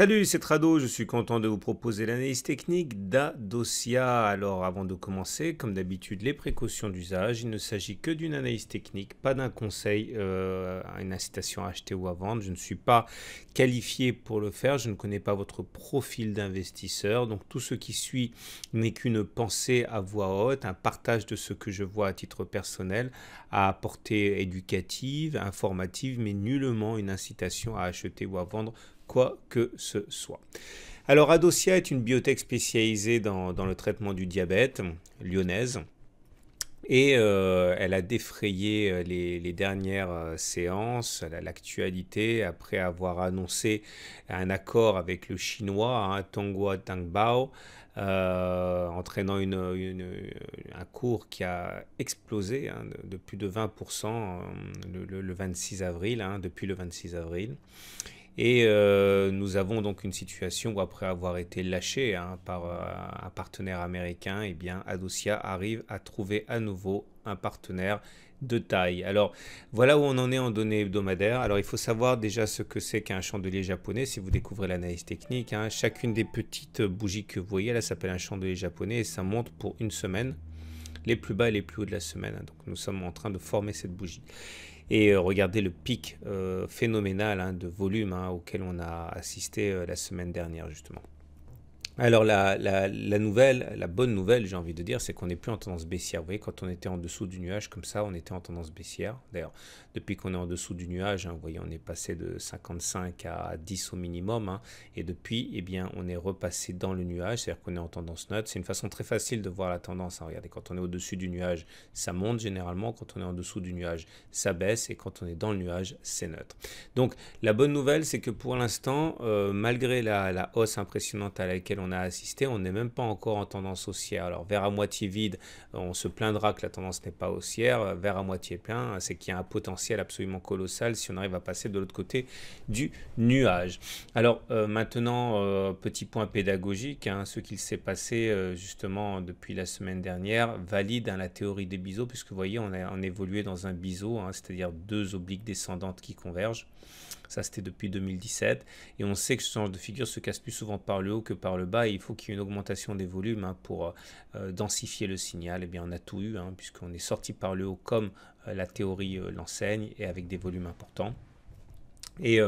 Salut, c'est Trado, je suis content de vous proposer l'analyse technique d'Adosia. Alors avant de commencer, comme d'habitude, les précautions d'usage. Il ne s'agit que d'une analyse technique, pas d'un conseil, euh, une incitation à acheter ou à vendre. Je ne suis pas qualifié pour le faire, je ne connais pas votre profil d'investisseur. Donc tout ce qui suit n'est qu'une pensée à voix haute, un partage de ce que je vois à titre personnel, à portée éducative, informative, mais nullement une incitation à acheter ou à vendre quoi que ce soit. Alors Adocia est une biotech spécialisée dans, le traitement du diabète lyonnaise. Et euh, elle a défrayé euh, les, dernières euh, séances, l'actualité, après avoir annoncé un accord avec le chinois, hein, Tangbao, entraînant une, un cours qui a explosé hein, de, plus de 20% le, 26 avril, hein, depuis le 26 avril. Et euh, nous avons donc une situation où après avoir été lâché hein, par euh, un partenaire américain, et eh bien Adosia arrive à trouver à nouveau un partenaire de taille. Alors voilà où on en est en données hebdomadaires. Alors il faut savoir déjà ce que c'est qu'un chandelier japonais si vous découvrez l'analyse technique. Hein, chacune des petites bougies que vous voyez là s'appelle un chandelier japonais et ça monte pour une semaine les plus bas et les plus hauts de la semaine. Hein. Donc nous sommes en train de former cette bougie. Et euh, regardez le pic euh, phénoménal hein, de volume hein, auquel on a assisté euh, la semaine dernière, justement. Alors la, la, nouvelle, la bonne nouvelle, j'ai envie de dire, c'est qu'on n'est plus en tendance baissière. Vous voyez, quand on était en dessous du nuage comme ça, on était en tendance baissière. D'ailleurs, depuis qu'on est en dessous du nuage, hein, vous voyez, on est passé de 55 à 10 au minimum, hein. et depuis, eh bien, on est repassé dans le nuage, c'est-à-dire qu'on est en tendance neutre. C'est une façon très facile de voir la tendance. Hein. Regardez, quand on est au-dessus du nuage, ça monte généralement. Quand on est en dessous du nuage, ça baisse, et quand on est dans le nuage, c'est neutre. Donc, la bonne nouvelle, c'est que pour l'instant, euh, malgré la, hausse impressionnante à laquelle on on a assisté, on n'est même pas encore en tendance haussière. Alors, vers à moitié vide, on se plaindra que la tendance n'est pas haussière. Vers à moitié plein, c'est qu'il y a un potentiel absolument colossal si on arrive à passer de l'autre côté du nuage. Alors, euh, maintenant, euh, petit point pédagogique, hein, ce qu'il s'est passé euh, justement depuis la semaine dernière valide hein, la théorie des biseaux, puisque vous voyez, on a évolué dans un biseau, hein, c'est-à-dire deux obliques descendantes qui convergent. Ça, c'était depuis 2017. Et on sait que ce genre de figure se casse plus souvent par le haut que par le bas. Et il faut qu'il y ait une augmentation des volumes hein, pour euh, densifier le signal. Et eh bien, on a tout eu, hein, puisqu'on est sorti par le haut comme euh, la théorie euh, l'enseigne et avec des volumes importants. Et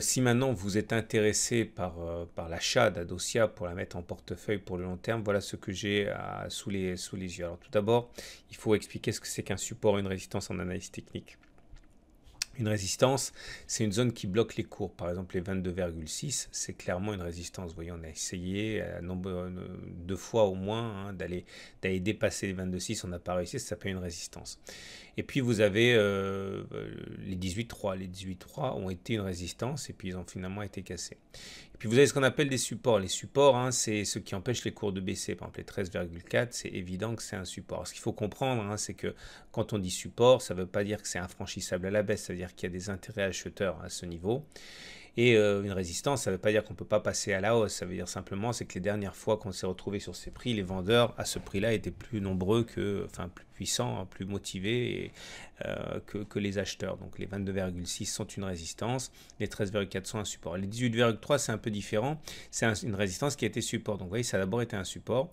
si maintenant vous êtes intéressé par, par l'achat d'Adosia pour la mettre en portefeuille pour le long terme, voilà ce que j'ai sous les, sous les yeux. Alors tout d'abord, il faut expliquer ce que c'est qu'un support et une résistance en analyse technique. Une résistance, c'est une zone qui bloque les cours. Par exemple, les 22,6, c'est clairement une résistance. Vous voyez, on a essayé euh, deux fois au moins hein, d'aller dépasser les 22,6. On n'a pas réussi, ça s'appelle une résistance. Et puis, vous avez euh, euh les 18,3. Les 18,3 ont été une résistance et puis ils ont finalement été cassés. Puis vous avez ce qu'on appelle des supports. Les supports, hein, c'est ce qui empêche les cours de baisser. Par exemple, les 13,4, c'est évident que c'est un support. Ce qu'il faut comprendre, hein, c'est que quand on dit support, ça ne veut pas dire que c'est infranchissable à la baisse, cest à dire qu'il y a des intérêts acheteurs à ce niveau. Et euh, une résistance, ça ne veut pas dire qu'on ne peut pas passer à la hausse, ça veut dire simplement c'est que les dernières fois qu'on s'est retrouvé sur ces prix, les vendeurs à ce prix-là étaient plus nombreux que, enfin plus puissants, hein, plus motivés euh, que, les acheteurs. Donc les 22,6 sont une résistance, les 13,4 sont un support. Les 18,3 c'est un peu différent, c'est une résistance qui a été support. Donc vous voyez, ça a d'abord été un support.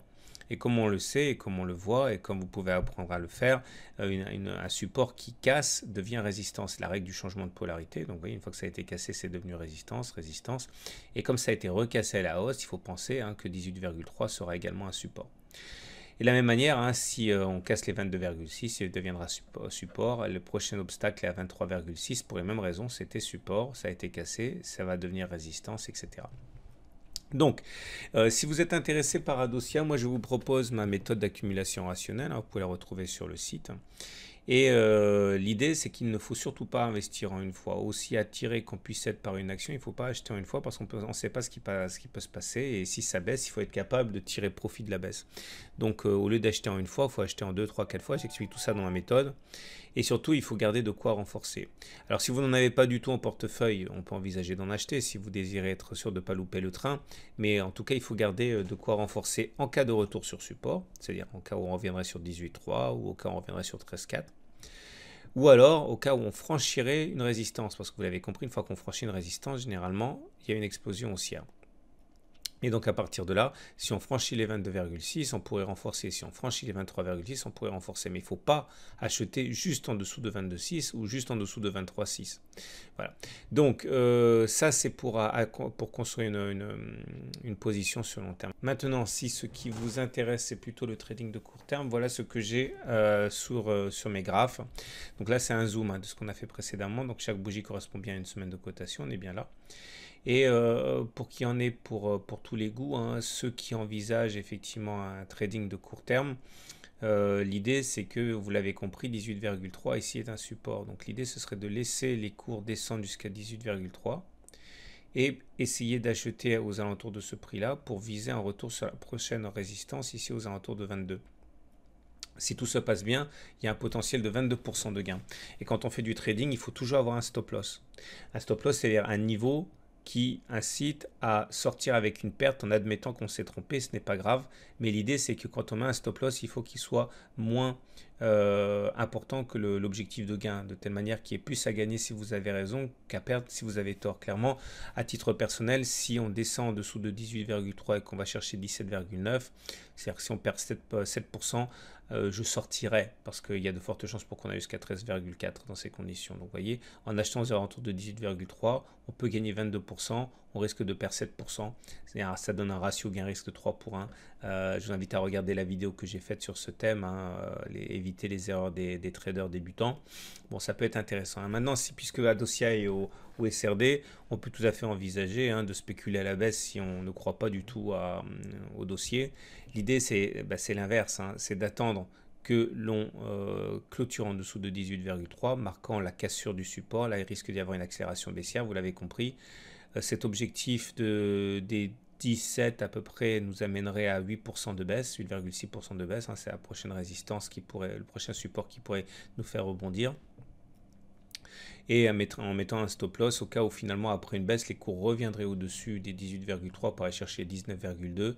Et comme on le sait, et comme on le voit, et comme vous pouvez apprendre à le faire, euh, un support qui casse devient résistance. C'est la règle du changement de polarité. Donc, vous voyez, une fois que ça a été cassé, c'est devenu résistance, résistance. Et comme ça a été recassé à la hausse, il faut penser hein, que 18,3 sera également un support. Et de la même manière, hein, si euh, on casse les 22,6, il deviendra euh, support. Le prochain obstacle est à 23,6. Pour les mêmes raisons, c'était support, ça a été cassé, ça va devenir résistance, etc. Donc, euh, si vous êtes intéressé par Adocia, moi je vous propose ma méthode d'accumulation rationnelle. Hein, vous pouvez la retrouver sur le site. Et euh, l'idée, c'est qu'il ne faut surtout pas investir en une fois. Aussi attiré qu'on puisse être par une action, il ne faut pas acheter en une fois parce qu'on ne sait pas ce qui, peut se passer. Et si ça baisse, il faut être capable de tirer profit de la baisse. Donc euh, au lieu d'acheter en une fois, il faut acheter en deux, trois, quatre fois. J'explique tout ça dans ma méthode. Et surtout, il faut garder de quoi renforcer. Alors si vous n'en avez pas du tout en portefeuille, on peut envisager d'en acheter si vous désirez être sûr de ne pas louper le train. Mais en tout cas, il faut garder euh, de quoi renforcer en cas de retour sur support, c'est-à-dire en cas où on reviendrait sur 18.3 ou au cas où on reviendrait sur 13.4. Ou alors, au cas où on franchirait une résistance, parce que vous l'avez compris, une fois qu'on franchit une résistance, généralement, il y a une explosion haussière. Et donc à partir de là, si on franchit les 22,6, on pourrait renforcer. Si on franchit les 23,6, on pourrait renforcer. Mais il ne faut pas acheter juste en dessous de 22,6 ou juste en dessous de 23,6. Voilà. Donc euh, ça, c'est pour, euh, pour, construire une, position sur long terme. Maintenant, si ce qui vous intéresse, c'est plutôt le trading de court terme, voilà ce que j'ai euh, sur, sur mes graphes. Donc là, c'est un zoom hein, de ce qu'on a fait précédemment. Donc chaque bougie correspond bien à une semaine de cotation. On est bien là. Et euh, pour qu'il y en ait pour, euh, pour tous les goûts, hein, ceux qui envisagent effectivement un trading de court terme, euh, l'idée c'est que, vous l'avez compris, 18,3 ici est un support. Donc l'idée ce serait de laisser les cours descendre jusqu'à 18,3 et essayer d'acheter aux alentours de ce prix-là pour viser un retour sur la prochaine résistance ici aux alentours de 22. Si tout se passe bien, il y a un potentiel de 22% de gain. Et quand on fait du trading, il faut toujours avoir un stop loss. Un stop loss, c'est-à-dire un niveau qui incite à sortir avec une perte en admettant qu'on s'est trompé, ce n'est pas grave. Mais l'idée, c'est que quand on met un stop loss, il faut qu'il soit moins euh, important que l'objectif de gain, de telle manière qu'il y ait plus à gagner si vous avez raison qu'à perdre si vous avez tort. Clairement, à titre personnel, si on descend en dessous de 18,3 et qu'on va chercher 17,9, c'est-à-dire que si on perd 7%, euh, euh, je sortirai parce qu'il y a de fortes chances pour qu'on aille jusqu'à 13,4 dans ces conditions. Donc vous voyez, en achetant aux alentours de 18,3, on peut gagner 22%, on risque de perdre 7%. Ça donne un ratio gain-risque de 3 pour 1. Euh, je vous invite à regarder la vidéo que j'ai faite sur ce thème, hein, euh, éviter les erreurs des, traders débutants. Bon, ça peut être intéressant. Hein. Maintenant, si, puisque dossier est au, SRD, on peut tout à fait envisager hein, de spéculer à la baisse si on ne croit pas du tout euh, au dossier. L'idée, c'est bah, l'inverse, c'est d'attendre que l'on clôture en dessous de 18,3, marquant la cassure du support. Là, il risque d'y avoir une accélération baissière, vous l'avez compris. Euh, cet objectif de, des 17 à peu près nous amènerait à 8% de baisse, 8,6% de baisse. Hein. c'est la prochaine résistance qui pourrait, le prochain support qui pourrait nous faire rebondir. Et en mettant un stop loss au cas où finalement après une baisse les cours reviendraient au-dessus des 18,3 pour aller chercher 19,2.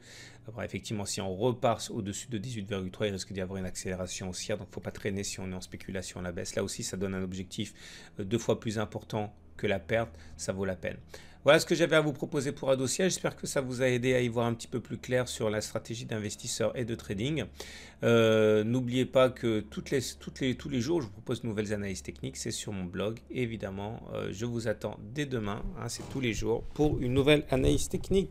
effectivement si on repart au-dessus de 18,3 il risque d'y avoir une accélération haussière donc ne faut pas traîner si on est en spéculation à la baisse. Là aussi ça donne un objectif euh, deux fois plus important que la perte, ça vaut la peine. Voilà ce que j'avais à vous proposer pour dossier. J'espère que ça vous a aidé à y voir un petit peu plus clair sur la stratégie d'investisseur et de trading. Euh, n'oubliez pas que les, tous les jours, je vous propose de nouvelles analyses techniques. C'est sur mon blog. évidemment, euh, je vous attends dès demain. Hein, c'est tous les jours pour une nouvelle analyse technique.